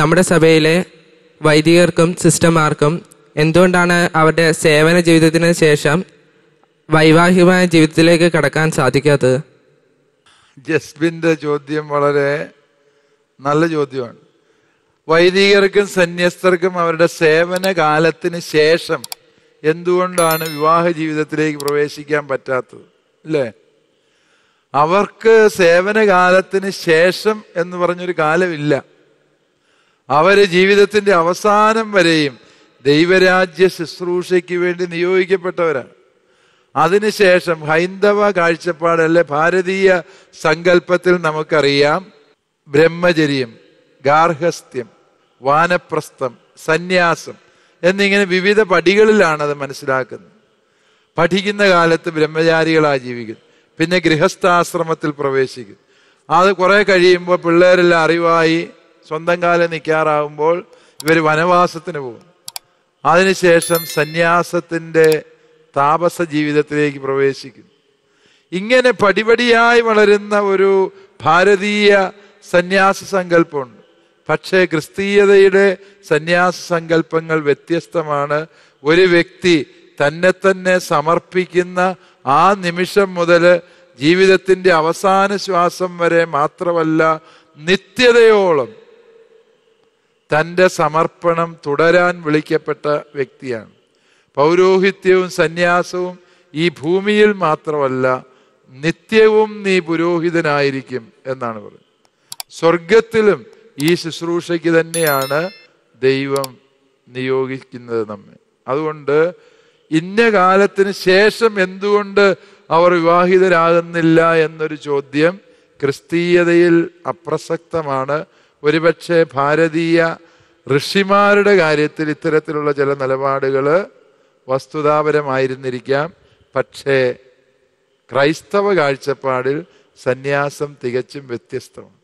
നമ്മുടെ സഭയിലെ വൈദികർക്കും സിസ്റ്റർമാർക്കും എന്തുകൊണ്ടാണ് അവരുടെ സേവന ജീവിതത്തിന് ശേഷം വൈവാഹികമായ ജീവിതത്തിലേക്ക് കടക്കാൻ സാധിക്കാത്തത് ജസ്ബിന്റെ ചോദ്യം വളരെ നല്ല ചോദ്യമാണ് വൈദികർക്കും സന്യസ്തർക്കും അവരുടെ സേവന കാലത്തിന് ശേഷം എന്തുകൊണ്ടാണ് വിവാഹ ജീവിതത്തിലേക്ക് പ്രവേശിക്കാൻ പറ്റാത്തത് അല്ലേ അവർക്ക് സേവന കാലത്തിന് ശേഷം എന്ന് പറഞ്ഞൊരു കാലമില്ല അവര് ജീവിതത്തിന്റെ അവസാനം വരെയും ദൈവരാജ്യ ശുശ്രൂഷയ്ക്ക് വേണ്ടി നിയോഗിക്കപ്പെട്ടവരാണ് അതിനുശേഷം ഹൈന്ദവ കാഴ്ചപ്പാടല്ലെ ഭാരതീയ സങ്കല്പത്തിൽ നമുക്കറിയാം ബ്രഹ്മചര്യം ഗാർഹസ്ഥ്യം വാനപ്രസ്ഥം സന്യാസം എന്നിങ്ങനെ വിവിധ പടികളിലാണ് അത് മനസ്സിലാക്കുന്നത് പഠിക്കുന്ന കാലത്ത് ബ്രഹ്മചാരികളായി ജീവിക്കുന്നു പിന്നെ ഗൃഹസ്ഥാശ്രമത്തിൽ പ്രവേശിക്കും അത് കുറേ കഴിയുമ്പോൾ പിള്ളേരെല്ലാം അറിവായി സ്വന്തം കാലം നിൽക്കാറാവുമ്പോൾ ഇവർ വനവാസത്തിന് പോകും അതിനുശേഷം സന്യാസത്തിൻ്റെ താപസ ജീവിതത്തിലേക്ക് പ്രവേശിക്കുന്നു ഇങ്ങനെ പടിപടിയായി വളരുന്ന ഒരു ഭാരതീയ സന്യാസ സങ്കല്പമുണ്ട് പക്ഷേ ക്രിസ്തീയതയുടെ സന്യാസ സങ്കല്പങ്ങൾ വ്യത്യസ്തമാണ് ഒരു വ്യക്തി തന്നെ തന്നെ സമർപ്പിക്കുന്ന ആ നിമിഷം മുതൽ ജീവിതത്തിൻ്റെ അവസാന ശ്വാസം വരെ മാത്രമല്ല നിത്യതയോളം തൻ്റെ സമർപ്പണം തുടരാൻ വിളിക്കപ്പെട്ട വ്യക്തിയാണ് പൗരോഹിത്യവും സന്യാസവും ഈ ഭൂമിയിൽ മാത്രമല്ല നിത്യവും നീ പുരോഹിതനായിരിക്കും എന്നാണ് പറഞ്ഞത് സ്വർഗത്തിലും ഈ ശുശ്രൂഷയ്ക്ക് തന്നെയാണ് ദൈവം നിയോഗിക്കുന്നത് നമ്മെ അതുകൊണ്ട് ഇന്ന കാലത്തിന് ശേഷം എന്തുകൊണ്ട് അവർ വിവാഹിതരാകുന്നില്ല എന്നൊരു ചോദ്യം ക്രിസ്തീയതയിൽ അപ്രസക്തമാണ് ഒരുപക്ഷെ ഭാരതീയ ഋഷിമാരുടെ കാര്യത്തിൽ ഇത്തരത്തിലുള്ള ചില നിലപാടുകൾ വസ്തുതാപരമായിരുന്നിരിക്കാം പക്ഷേ ക്രൈസ്തവ കാഴ്ചപ്പാടിൽ സന്യാസം തികച്ചും വ്യത്യസ്തമാണ്